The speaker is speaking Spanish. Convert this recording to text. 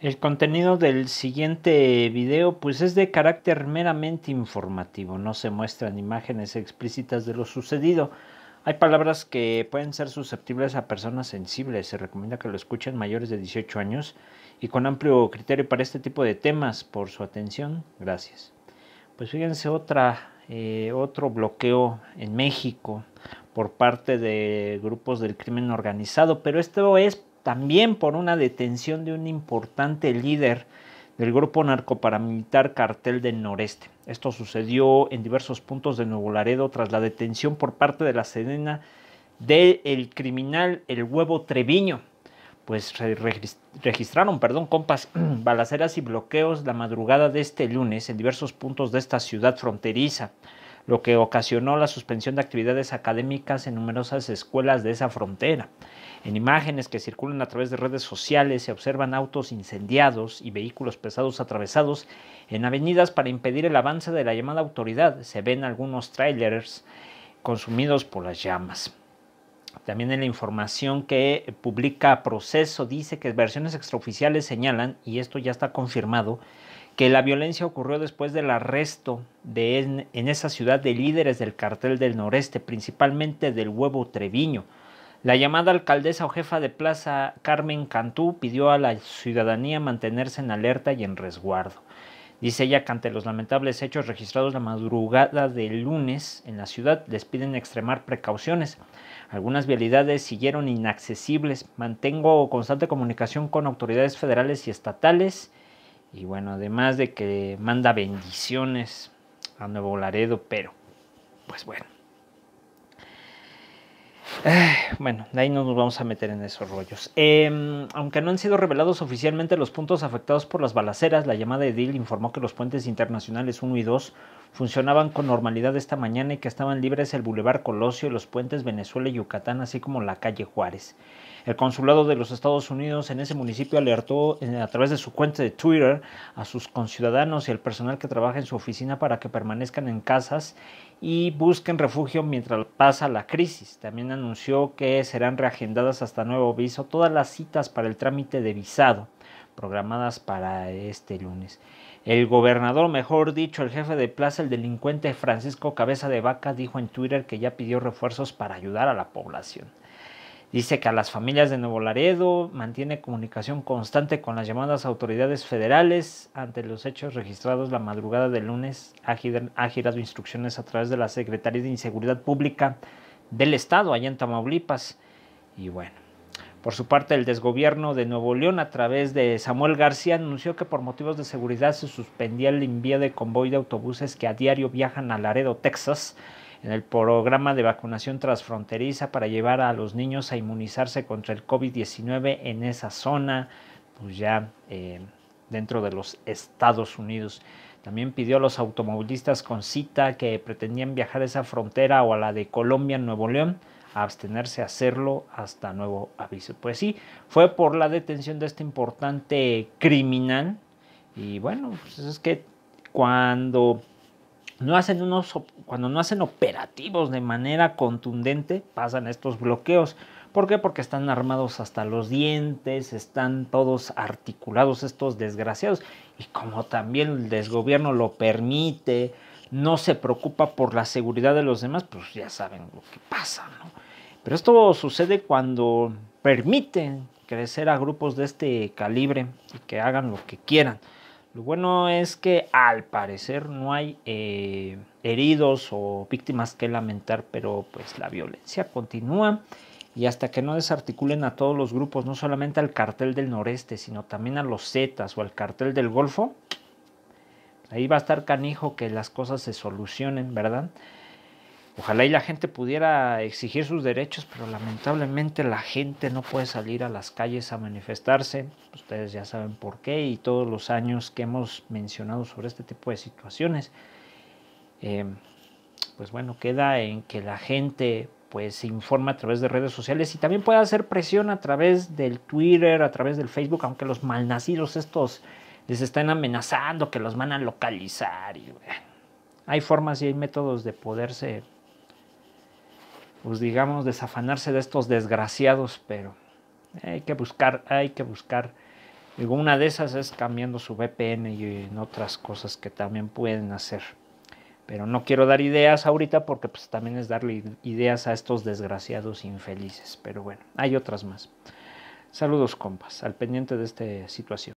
El contenido del siguiente video pues es de carácter meramente informativo, no se muestran imágenes explícitas de lo sucedido. Hay palabras que pueden ser susceptibles a personas sensibles, se recomienda que lo escuchen mayores de 18 años y con amplio criterio para este tipo de temas. Por su atención, gracias. Pues fíjense otra, eh, otro bloqueo en México por parte de grupos del crimen organizado, pero esto es también por una detención de un importante líder del grupo narcoparamilitar Cartel del Noreste. Esto sucedió en diversos puntos de Nuevo Laredo tras la detención por parte de la Sedena del criminal El Huevo Treviño. Pues registraron, perdón, compas, balaceras y bloqueos la madrugada de este lunes en diversos puntos de esta ciudad fronteriza lo que ocasionó la suspensión de actividades académicas en numerosas escuelas de esa frontera. En imágenes que circulan a través de redes sociales se observan autos incendiados y vehículos pesados atravesados en avenidas para impedir el avance de la llamada autoridad. Se ven algunos trailers consumidos por las llamas. También en la información que publica Proceso dice que versiones extraoficiales señalan, y esto ya está confirmado, que la violencia ocurrió después del arresto en, esa ciudad de líderes del cartel del noreste, principalmente del huevo Treviño. La llamada alcaldesa o jefa de plaza Carmen Cantú pidió a la ciudadanía mantenerse en alerta y en resguardo. Dice ella que ante los lamentables hechos registrados la madrugada del lunes en la ciudad les piden extremar precauciones. Algunas vialidades siguieron inaccesibles. Mantengo constante comunicación con autoridades federales y estatales y bueno, además de que manda bendiciones a Nuevo Laredo, pero pues bueno. Bueno, de ahí no nos vamos a meter en esos rollos. Em, aunque no han sido revelados oficialmente los puntos afectados por las balaceras, la llamada de Edil informó que los puentes internacionales 1 y 2 funcionaban con normalidad esta mañana y que estaban libres el Boulevard Colosio y los puentes Venezuela y Yucatán, así como la calle Juárez. El consulado de los Estados Unidos en ese municipio alertó eh, a través de su cuenta de Twitter a sus conciudadanos y al personal que trabaja en su oficina para que permanezcan en casas y busquen refugio mientras pasa la crisis. También anunció que serán reagendadas hasta nuevo aviso todas las citas para el trámite de visado programadas para este lunes. El gobernador, mejor dicho, el jefe de plaza, el delincuente Francisco Cabeza de Vaca, dijo en Twitter que ya pidió refuerzos para ayudar a la población. Dice que a las familias de Nuevo Laredo mantiene comunicación constante con las llamadas autoridades federales ante los hechos registrados la madrugada del lunes. Ha girado instrucciones a través de la Secretaría de Inseguridad Pública del Estado allá en Tamaulipas. Y bueno, por su parte el desgobierno de Nuevo León a través de Samuel García anunció que por motivos de seguridad se suspendía el envío de convoy de autobuses que a diario viajan a Laredo, Texas, en el programa de vacunación transfronteriza para llevar a los niños a inmunizarse contra el COVID-19 en esa zona. Pues ya... Eh, dentro de los Estados Unidos. También pidió a los automovilistas con cita que pretendían viajar a esa frontera o a la de Colombia, Nuevo León, a abstenerse a hacerlo hasta nuevo aviso. Pues sí, fue por la detención de este importante criminal. Y bueno, pues es que cuando no hacen unos, cuando no hacen operativos de manera contundente, pasan estos bloqueos. ¿Por qué? Porque están armados hasta los dientes, están todos articulados estos desgraciados. Y como también el desgobierno lo permite, no se preocupa por la seguridad de los demás, pues ya saben lo que pasa, ¿no? Pero esto sucede cuando permiten crecer a grupos de este calibre y que hagan lo que quieran. Lo bueno es que al parecer no hay eh, heridos o víctimas que lamentar, pero pues la violencia continúa y hasta que no desarticulen a todos los grupos, no solamente al cartel del noreste, sino también a los Zetas o al cartel del Golfo, ahí va a estar canijo que las cosas se solucionen, ¿verdad? Ojalá y la gente pudiera exigir sus derechos, pero lamentablemente la gente no puede salir a las calles a manifestarse. Ustedes ya saben por qué y todos los años que hemos mencionado sobre este tipo de situaciones. Eh, pues bueno, queda en que la gente pues informa a través de redes sociales y también puede hacer presión a través del Twitter, a través del Facebook, aunque los malnacidos estos les están amenazando que los van a localizar. Y, hay formas y hay métodos de poderse, pues digamos, desafanarse de estos desgraciados, pero hay que buscar, hay que buscar. una de esas es cambiando su VPN y en otras cosas que también pueden hacer. Pero no quiero dar ideas ahorita porque pues, también es darle ideas a estos desgraciados infelices. Pero bueno, hay otras más. Saludos compas, al pendiente de esta situación.